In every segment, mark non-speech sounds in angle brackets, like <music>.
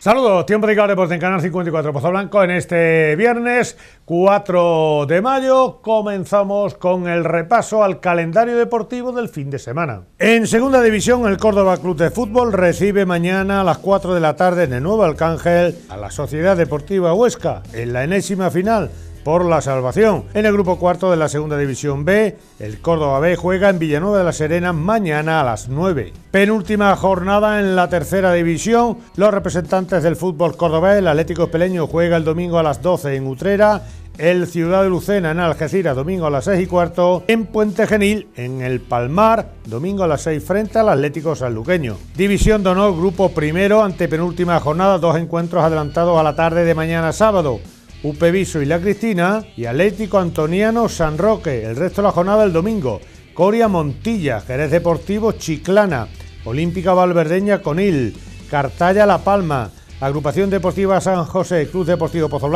Saludos, tiempo de deporte en Canal 54 Pozo Blanco en este viernes 4 de mayo. Comenzamos con el repaso al calendario deportivo del fin de semana. En segunda división, el Córdoba Club de Fútbol recibe mañana a las 4 de la tarde en el Nuevo Alcángel a la Sociedad Deportiva Huesca en la enésima final por la salvación. En el grupo cuarto de la segunda división B, el Córdoba B juega en Villanueva de la Serena mañana a las 9. Penúltima jornada en la tercera división, los representantes del fútbol cordobés, el Atlético Peleño juega el domingo a las 12 en Utrera, el Ciudad de Lucena en Algeciras, domingo a las 6 y cuarto. En Puente Genil, en el Palmar, domingo a las 6 frente al Atlético Sanluqueño. División de honor, grupo primero, ante penúltima jornada, dos encuentros adelantados a la tarde de mañana sábado. ...Upeviso y La Cristina y Atlético Antoniano San Roque. El resto de la jornada el domingo. Coria Montilla, Jerez Deportivo Chiclana, Olímpica Valverdeña Conil, Cartalla La Palma, Agrupación Deportiva San José, Cruz Deportivo Pozo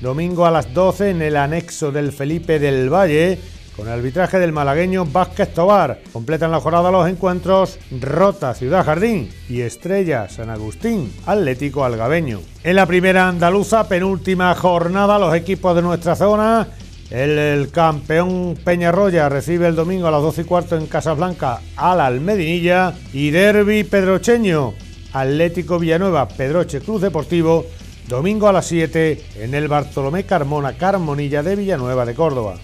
domingo a las 12 en el anexo del Felipe del Valle con el arbitraje del malagueño Vázquez Tobar. Completan la jornada los encuentros Rota Ciudad Jardín y Estrella San Agustín Atlético Algabeño. En la primera andaluza, penúltima jornada, los equipos de nuestra zona. El, campeón campeón Peñarroya recibe el domingo a las 12 y cuarto en Casablanca al Almedinilla y Derby Pedrocheño, Atlético Villanueva, Pedroche Cruz Deportivo domingo a las 7 en el Bartolomé Carmona Carmonilla de Villanueva de Córdoba.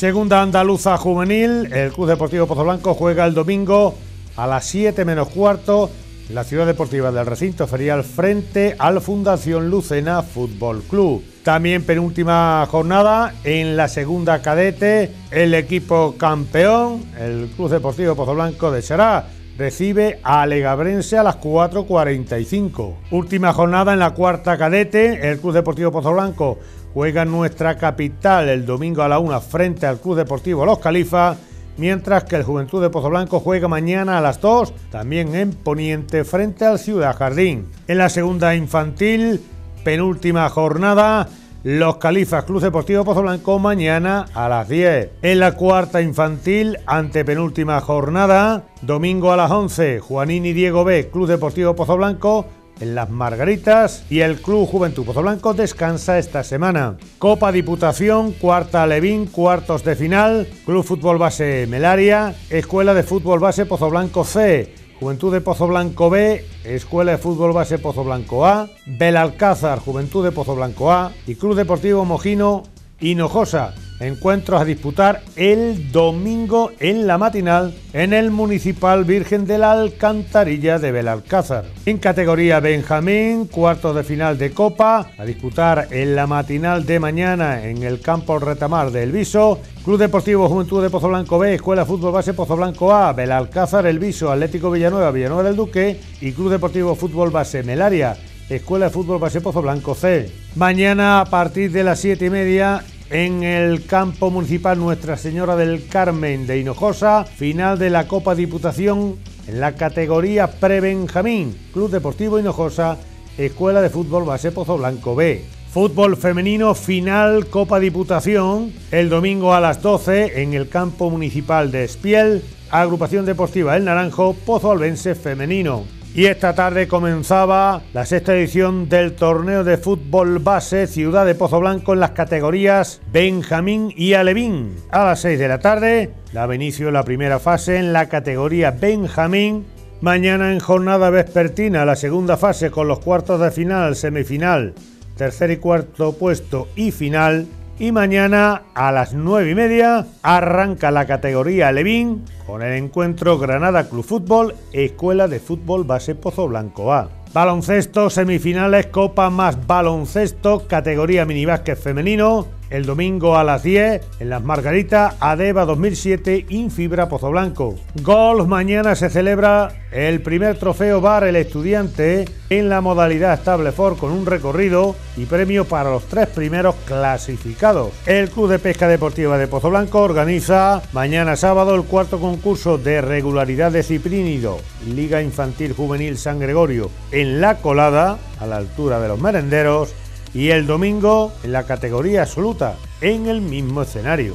Segunda andaluza juvenil, el Club Deportivo Pozoblanco juega el domingo a las 7 menos cuarto en la ciudad deportiva del recinto ferial frente al Fundación Lucena Fútbol Club. También penúltima jornada en la segunda cadete, el equipo campeón, el Club Deportivo Pozoblanco de Será, recibe a Legabrense a las 4.45. Última jornada en la cuarta cadete, el Club Deportivo Pozoblanco juega en nuestra capital el domingo a la una frente al Club Deportivo Los Califas, mientras que el Juventud de Blanco juega mañana a las 2, también en Poniente frente al Ciudad Jardín. En la segunda infantil, penúltima jornada, los Califas Club Deportivo Blanco mañana a las 10. En la cuarta infantil, antepenúltima jornada, domingo a las 11, Juanín y Diego B, Club Deportivo Pozo Blanco en Las Margaritas y el Club Juventud Pozo Blanco descansa esta semana. Copa Diputación, cuarta Levín, cuartos de final, Club Fútbol Base Melaria, Escuela de Fútbol Base Blanco C, Juventud de Pozo Blanco B, Escuela de Fútbol Base Pozo Blanco A, Belalcázar, Juventud de Pozo Blanco A y Club Deportivo Mojino, Hinojosa, encuentros a disputar el domingo en la matinal en el Municipal Virgen de la Alcantarilla de Belalcázar. En categoría Benjamín, cuarto de final de Copa, a disputar en la matinal de mañana en el campo Retamar de Elviso, Club Deportivo Juventud de Pozo Blanco B, Escuela Fútbol Base Pozo Blanco A, Belalcázar Viso, Atlético Villanueva, Villanueva del Duque y Club Deportivo Fútbol Base Melaria. Escuela de Fútbol Base Pozo Blanco C. Mañana a partir de las siete y media en el campo municipal Nuestra Señora del Carmen de Hinojosa, final de la Copa Diputación en la categoría Pre-Benjamín, Club Deportivo Hinojosa, Escuela de Fútbol Base Pozo Blanco B. Fútbol femenino final Copa Diputación el domingo a las 12 en el campo municipal de Espiel, Agrupación Deportiva El Naranjo, Pozo Albense Femenino. Y esta tarde comenzaba la sexta edición del torneo de fútbol base Ciudad de Pozo Blanco en las categorías Benjamín y Alevín. A las 6 de la tarde daba inicio la primera fase en la categoría Benjamín. Mañana en jornada vespertina la segunda fase con los cuartos de final, semifinal, tercer y cuarto puesto y final. Y mañana a las 9 y media arranca la categoría Levín con el encuentro Granada Club Fútbol, Escuela de Fútbol Base Pozo Blanco A. Baloncesto, semifinales, Copa más baloncesto, categoría minibásquet femenino, el domingo a las 10 en Las Margaritas, Adeba 2007, Infibra Pozo Blanco. Golf, mañana se celebra el primer trofeo Bar El Estudiante en la modalidad Estable con un recorrido y premio para los tres primeros clasificados. El Club de Pesca Deportiva de Pozoblanco organiza mañana sábado el cuarto concurso de regularidad de ciprínido, Liga Infantil Juvenil San Gregorio, en La Colada, a la altura de los merenderos y el domingo en la categoría absoluta, en el mismo escenario.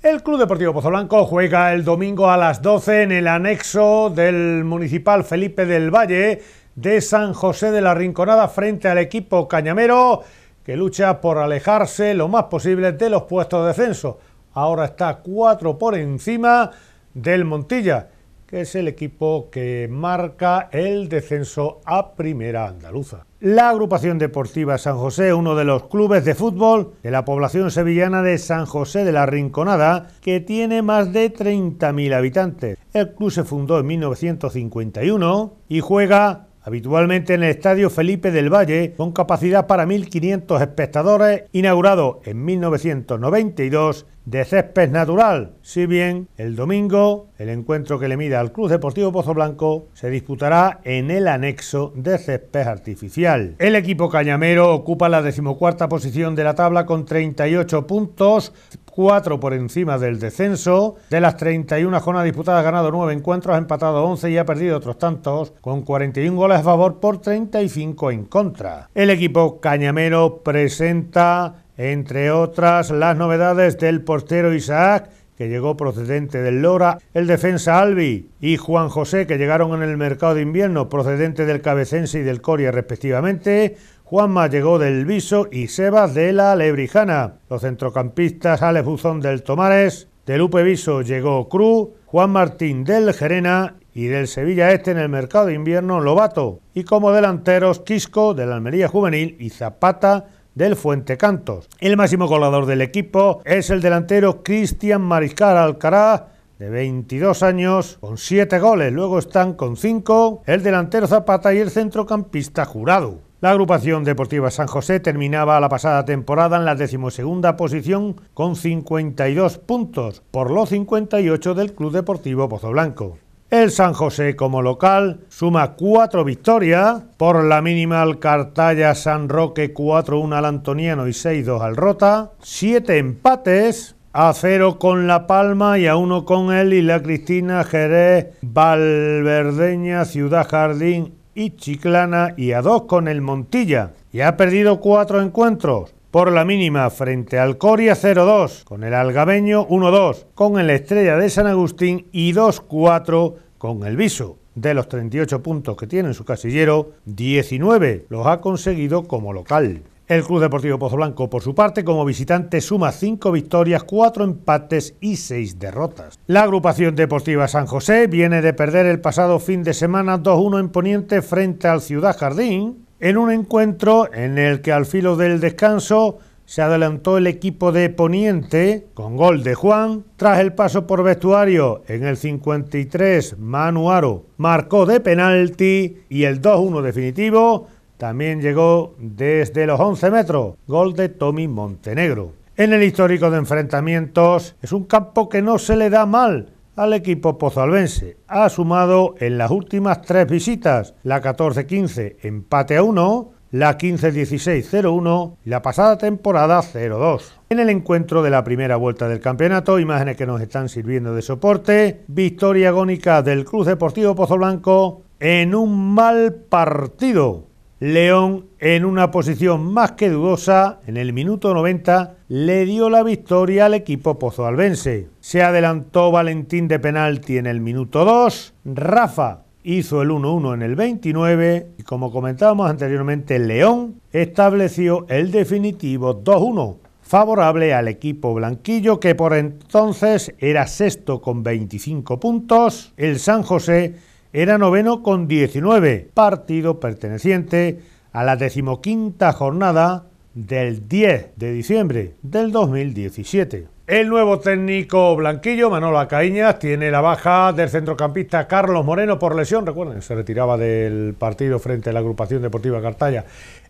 El Club Deportivo Pozoblanco juega el domingo a las 12 en el anexo del Municipal Felipe del Valle de San José de la Rinconada frente al equipo cañamero que lucha por alejarse lo más posible de los puestos de descenso. Ahora está cuatro por encima del Montilla que es el equipo que marca el descenso a primera andaluza. La agrupación deportiva San José, uno de los clubes de fútbol de la población sevillana de San José de la Rinconada, que tiene más de 30.000 habitantes. El club se fundó en 1951 y juega habitualmente en el Estadio Felipe del Valle, con capacidad para 1.500 espectadores, inaugurado en 1992 de césped natural, si bien el domingo el encuentro que le mida al Club Deportivo Pozo Blanco se disputará en el anexo de césped artificial. El equipo cañamero ocupa la decimocuarta posición de la tabla con 38 puntos, 4 por encima del descenso. De las 31 jornadas disputadas ha ganado 9 encuentros, ha empatado 11 y ha perdido otros tantos, con 41 goles a favor por 35 en contra. El equipo cañamero presenta, entre otras, las novedades del portero Isaac que llegó procedente del Lora, el defensa Albi y Juan José, que llegaron en el mercado de invierno procedente del Cabecense y del Coria respectivamente, Juanma llegó del Viso y Sebas de la Lebrijana. Los centrocampistas Alex Buzón del Tomares, de Lupe Viso llegó Cruz, Juan Martín del Gerena y del Sevilla Este en el mercado de invierno Lobato. Y como delanteros Quisco del Almería Juvenil y Zapata del Fuente Cantos. El máximo goleador del equipo es el delantero Cristian Mariscal Alcaraz de 22 años, con 7 goles. Luego están con 5 el delantero Zapata y el centrocampista Jurado. La agrupación deportiva San José terminaba la pasada temporada en la decimosegunda posición con 52 puntos por los 58 del Club Deportivo Pozo Blanco. El San José como local suma cuatro victorias por la mínima al Cartaya San Roque 4-1 al Antoniano y 6-2 al Rota, siete empates a 0 con La Palma y a uno con el y Cristina Jerez Valverdeña Ciudad Jardín y Chiclana y a dos con el Montilla. Y ha perdido cuatro encuentros. Por la mínima frente al Coria 0-2, con el Algabeño 1-2, con el Estrella de San Agustín y 2-4 con el Viso. De los 38 puntos que tiene en su casillero, 19 los ha conseguido como local. El Club Deportivo Pozo Blanco, por su parte, como visitante, suma cinco victorias, cuatro empates y seis derrotas. La agrupación deportiva San José viene de perder el pasado fin de semana 2-1 en Poniente frente al Ciudad Jardín, en un encuentro en el que al filo del descanso se adelantó el equipo de Poniente con gol de Juan. Tras el paso por vestuario en el 53, Manuaro marcó de penalti y el 2-1 definitivo también llegó desde los 11 metros, gol de Tommy Montenegro. En el histórico de enfrentamientos es un campo que no se le da mal al equipo pozoalbense. Ha sumado en las últimas tres visitas, la 14-15 empate a 1, la 15-16-01 la pasada temporada 0-2. En el encuentro de la primera vuelta del campeonato, imágenes que nos están sirviendo de soporte, victoria agónica del Club Deportivo Pozo Blanco en un mal partido. León, en una posición más que dudosa, en el minuto 90, le dio la victoria al equipo pozoalbense. Se adelantó Valentín de penalti en el minuto 2, Rafa hizo el 1-1 en el 29 y como comentábamos anteriormente, León estableció el definitivo 2-1 favorable al equipo blanquillo que por entonces era sexto con 25 puntos, el San José era noveno con 19, partido perteneciente a la decimoquinta jornada del 10 de diciembre del 2017. El nuevo técnico blanquillo, Manolo Acaíñas, tiene la baja del centrocampista Carlos Moreno por lesión. Recuerden, se retiraba del partido frente a la agrupación deportiva Cartaya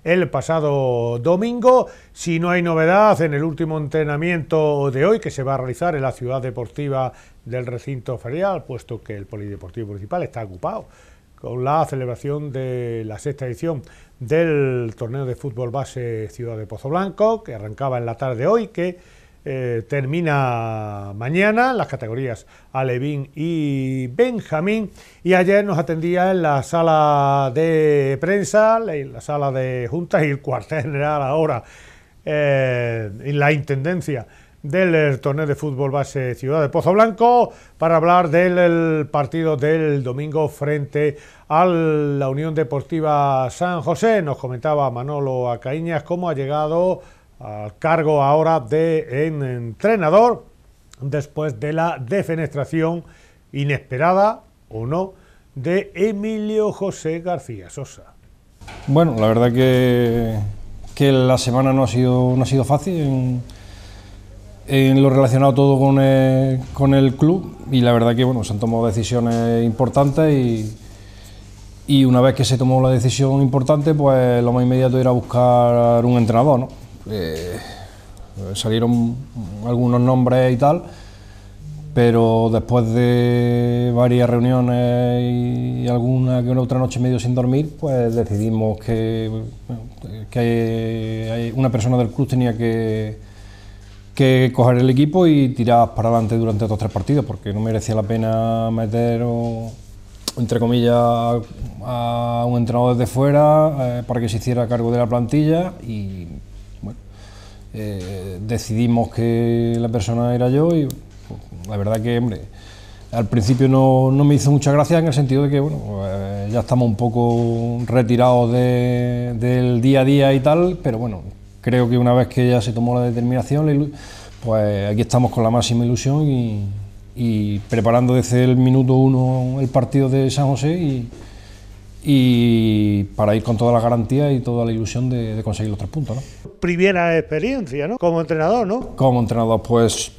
el pasado domingo. Si no hay novedad en el último entrenamiento de hoy, que se va a realizar en la ciudad deportiva del recinto ferial, puesto que el Polideportivo Municipal está ocupado con la celebración de la sexta edición del torneo de fútbol base Ciudad de Pozo Blanco, que arrancaba en la tarde hoy, que eh, termina mañana, las categorías Alevín y Benjamín, y ayer nos atendía en la sala de prensa, en la sala de juntas y el cuartel general ahora, eh, en la Intendencia del eh, torneo de fútbol base Ciudad de Pozo Blanco para hablar del partido del domingo frente a la Unión Deportiva San José. Nos comentaba Manolo Acaíñas cómo ha llegado al cargo ahora de entrenador después de la defenestración inesperada o no de Emilio José García Sosa. Bueno, la verdad que, que la semana no ha sido, no ha sido fácil en lo relacionado todo eh, con el, club y la verdad que bueno, se han tomado decisiones importantes y, una vez que se tomó la decisión importante, pues lo más inmediato era buscar un entrenador. ¿no? Eh, salieron algunos nombres y tal, pero después de varias reuniones y alguna que una otra noche medio sin dormir, pues decidimos que, que una persona del club tenía que que coger el equipo y tirar para adelante durante estos tres partidos, porque no merecía la pena meter, entre comillas, a un entrenador desde fuera eh, para que se hiciera cargo de la plantilla y bueno, eh, decidimos que la persona era yo y pues, la verdad que, hombre, al principio no, me hizo mucha gracia en el sentido de que bueno, pues, ya estamos un poco retirados del día a día y tal, pero bueno, creo que una vez que ya se tomó la determinación, pues aquí estamos con la máxima ilusión y, preparando desde el minuto uno el partido de San José y, para ir con toda la garantía y toda la ilusión de, conseguir los tres puntos. ¿no? Primera experiencia, ¿no? Como entrenador, ¿no? Como entrenador, pues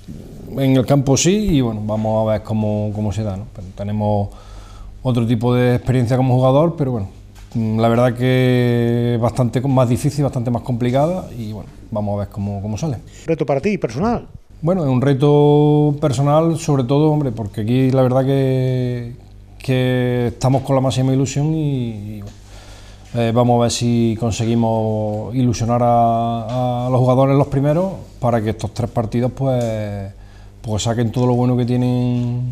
en el campo sí y bueno, vamos a ver cómo, se da, ¿no? tenemos otro tipo de experiencia como jugador, pero bueno, Mm, la verdad que bastante más difícil, bastante más complicada y bueno, vamos a ver cómo, cómo sale. ¿Reto para ti, personal? Bueno, es un reto personal sobre todo, hombre, porque aquí la verdad que, que estamos con la máxima ilusión y, eh, vamos a ver si conseguimos ilusionar a, a, los jugadores los primeros para que estos tres partidos pues, pues saquen todo lo bueno que tienen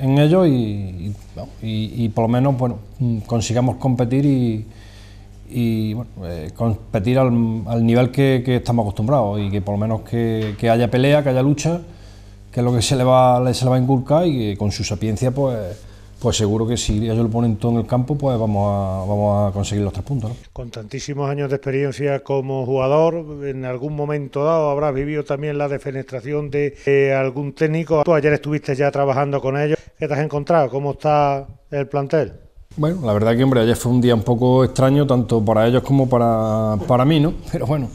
en ellos y, y, por lo menos bueno, mm, consigamos competir y, eh, competir al, nivel que, estamos acostumbrados y que por lo menos que, haya pelea, que haya lucha, que es lo que se le va, se le va a inculcar y con su sapiencia pues pues seguro que si ellos lo ponen todo en el campo, pues vamos a, vamos a conseguir los tres puntos. ¿no? Con tantísimos años de experiencia como jugador, en algún momento dado habrás vivido también la defenestración de eh, algún técnico. Tú ayer estuviste ya trabajando con ellos. ¿Qué te has encontrado? ¿Cómo está el plantel? Bueno, la verdad que, hombre, ayer fue un día un poco extraño, tanto para ellos como para, para mí, ¿no? <laughs> Pero bueno,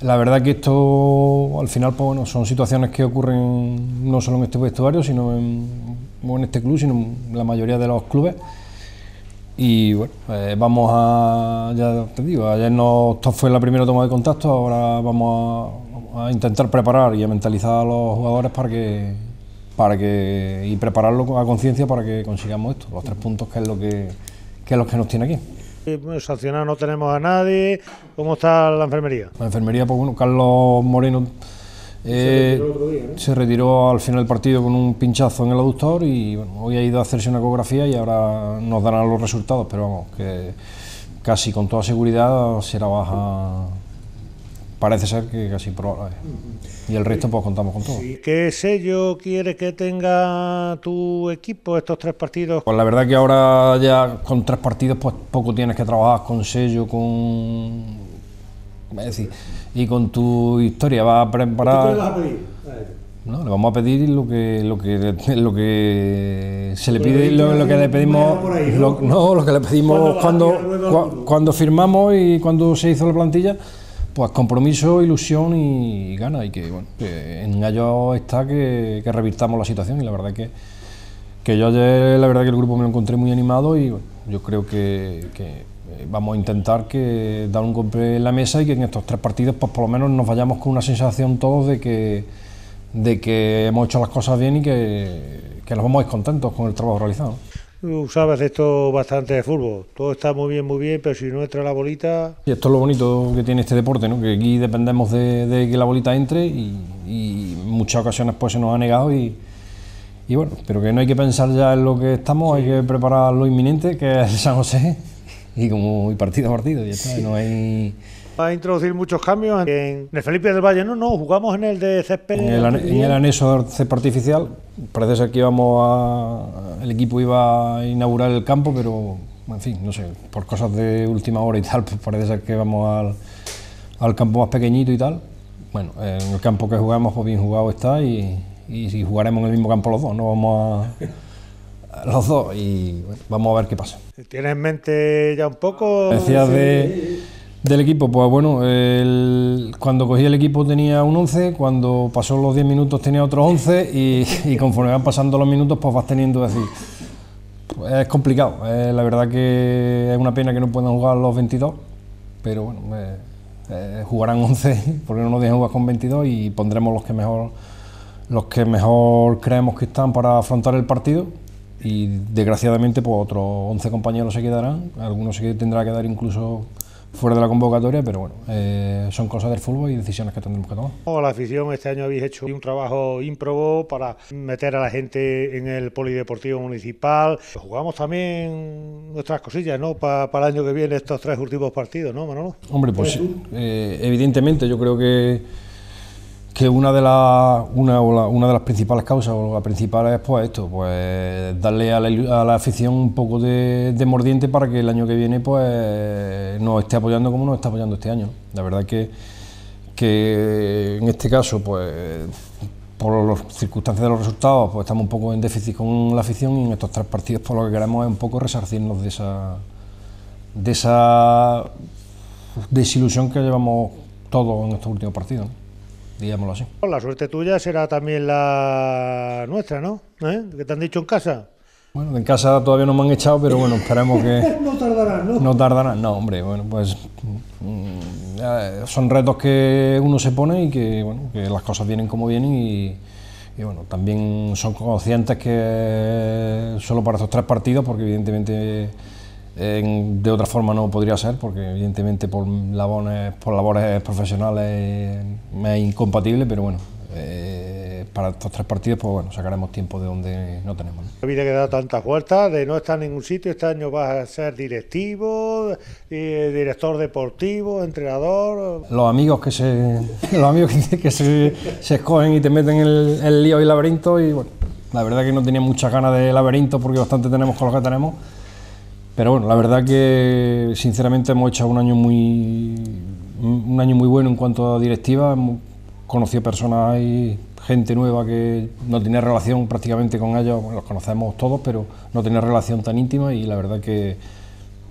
la verdad que esto, al final, pues, bueno, son situaciones que ocurren no solo en este vestuario, sino en en este club, sino en la mayoría de los clubes. Y bueno, eh, vamos a, ya te digo, ayer no fue la primera toma de contacto, ahora vamos a, intentar preparar y a mentalizar a los jugadores para que, para que y prepararlo a conciencia para que consigamos esto, los tres puntos que es lo que, que es lo que nos tiene aquí. Eh, sancionado no tenemos a nadie, ¿cómo está la enfermería? La enfermería, pues bueno, Carlos Moreno eh, se, retiró al final del partido con un pinchazo en el aductor y hoy ha ido a hacerse una ecografía y ahora nos darán los resultados, pero vamos, que casi con toda seguridad será baja. Parece ser que casi eh. Y el resto pues contamos con todo. ¿Qué sello quiere que tenga tu equipo estos tres partidos? Pues la verdad que ahora ya con tres partidos pues poco tienes que trabajar con sello, con... Es decir, y con tu historia va a preparar. Este. No, le vamos a pedir lo que lo que lo que se le pide lo, lo que le pedimos Lo, que le pedimos cuando cuando, firmamos y cuando se hizo la plantilla pues compromiso, ilusión y, gana Y que, bueno, en ello está que, que, revirtamos la situación. Y la verdad que, que yo ayer, la verdad que el grupo me lo encontré muy animado y yo creo que, eh, vamos a intentar que dar un golpe en la mesa y que en estos tres partidos pues por lo menos nos vayamos con una sensación todos de que, de que hemos hecho las cosas bien y que, que nos vamos contentos con el trabajo realizado. Tú sabes esto bastante de fútbol. Todo está muy bien, muy bien, pero si no entra la bolita. Y esto es lo bonito que tiene este deporte, ¿no? Que aquí dependemos de, que la bolita entre y, y, muchas ocasiones pues se nos ha negado y, y bueno, pero que no hay que pensar ya en lo que estamos, hay que preparar lo inminente, que es San José y como partido a partido, ya está, no hay... Va a introducir muchos cambios en el Felipe del Valle, no, no, jugamos en el de césped. En el, en el anexo césped artificial, parece ser que íbamos a... el equipo iba a inaugurar el campo, pero en fin, no sé, por cosas de última hora y tal, pues parece ser que vamos al, campo más pequeñito y tal. Bueno, en el campo que jugamos, pues bien jugado está y, y si jugaremos en el mismo campo los dos, no vamos a los dos y bueno, vamos a ver qué pasa. ¿Tienes en mente ya un poco? Decías del equipo, pues bueno, cuando cogí el equipo tenía un 11, cuando pasó los 10 minutos tenía otro 11 <laughs> y, conforme van pasando los minutos pues vas teniendo, decir, pues es complicado, eh, la verdad que es una pena que no puedan jugar los 22, pero bueno, eh, eh, jugarán 11 <laughs> porque no nos dejan jugar con 22 y pondremos los que mejor los que mejor creemos que están para afrontar el partido y desgraciadamente pues otros 11 compañeros se quedarán, algunos se tendrá que quedar incluso fuera de la convocatoria, pero bueno, eh, son cosas del fútbol y decisiones que tendremos que tomar. La afición, este año habéis hecho un trabajo ímprobo para meter a la gente en el polideportivo municipal. Jugamos también nuestras cosillas, ¿no? para el año que viene estos tres últimos partidos, ¿no, Manolo? Hombre, pues eh, evidentemente yo creo que que una de las una, de las principales causas o la principal es pues, esto pues darle a la, afición un poco de, mordiente para que el año que viene pues nos esté apoyando como nos está apoyando este año la verdad que que en este caso pues por las circunstancias de los resultados pues estamos un poco en déficit con la afición y en estos tres partidos por lo que queremos es un poco resarcirnos de esa de esa desilusión que llevamos todos en estos últimos partidos digámoslo así. La suerte tuya será también la nuestra, ¿no? ¿Eh? ¿Qué te han dicho en casa? Bueno, en casa todavía no me han echado, pero bueno, esperemos que... <laughs> no tardarán, ¿no? No tardarán, no, hombre, bueno, pues mm, son retos que uno se pone y que, las cosas vienen como vienen y, y bueno, también son conscientes que solo para estos tres partidos, porque evidentemente de otra forma no podría ser, porque evidentemente por labores, por labores profesionales me es incompatible, pero bueno, eh, para estos tres partidos, pues bueno, sacaremos tiempo de donde no tenemos. La vida que da tantas vueltas, de no estar en ningún sitio, este año vas a ser directivo, eh, director deportivo, entrenador. Los amigos que se <laughs> los amigos que, se, escogen y te meten en el lío y laberinto, y bueno, la verdad que no tenía muchas ganas de laberinto porque bastante tenemos con lo que tenemos pero bueno, la verdad que sinceramente hemos hecho un año muy un año muy bueno en cuanto a directiva, hemos conocido personas y gente nueva que no tenía relación prácticamente con ellos, los conocemos todos, pero no tenía relación tan íntima y la verdad que,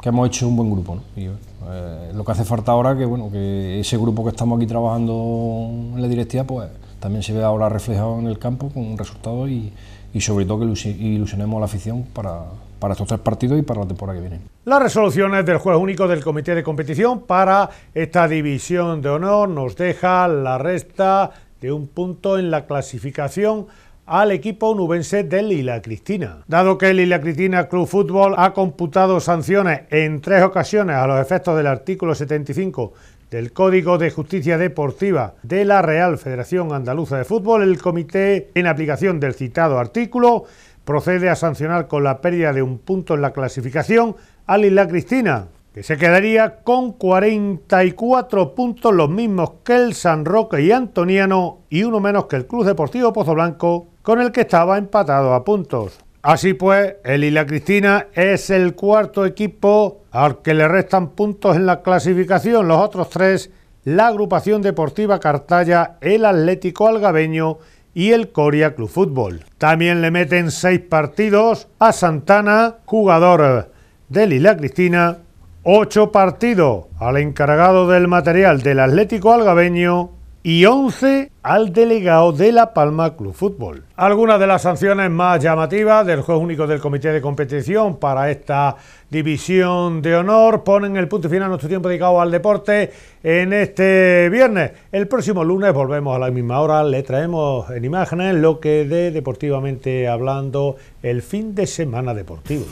que hemos hecho un buen grupo. Eh, lo que hace falta ahora que bueno que ese grupo que estamos aquí trabajando en la directiva pues también se ve ahora reflejado en el campo con un resultado y, y sobre todo que ilusionemos a la afición para, para estos tres partidos y para la temporada que viene. Las resoluciones del juez único del Comité de Competición para esta división de honor nos deja la resta de un punto en la clasificación al equipo nubense del Lila Cristina. Dado que el Lila Cristina Club Fútbol ha computado sanciones en tres ocasiones a los efectos del artículo 75 del Código de Justicia Deportiva de la Real Federación Andaluza de Fútbol, el comité, en aplicación del citado artículo, procede a sancionar con la pérdida de un punto en la clasificación a Lila Cristina, que se quedaría con 44 puntos, los mismos que el San Roque y Antoniano, y uno menos que el Club Deportivo Pozo Blanco, con el que estaba empatado a puntos. Así pues, el Isla Cristina es el cuarto equipo al que le restan puntos en la clasificación. Los otros tres, la agrupación deportiva Cartaya, el Atlético Algabeño y el Coria Club Fútbol. También le meten seis partidos a Santana, jugador del Isla Cristina, ocho partidos al encargado del material del Atlético Algabeño y 11 al delegado de La Palma Club Fútbol. Algunas de las sanciones más llamativas del juez único del Comité de Competición para esta división de honor ponen el punto final a nuestro tiempo dedicado al deporte en este viernes. El próximo lunes volvemos a la misma hora, le traemos en imágenes lo que de deportivamente hablando el fin de semana deportivo.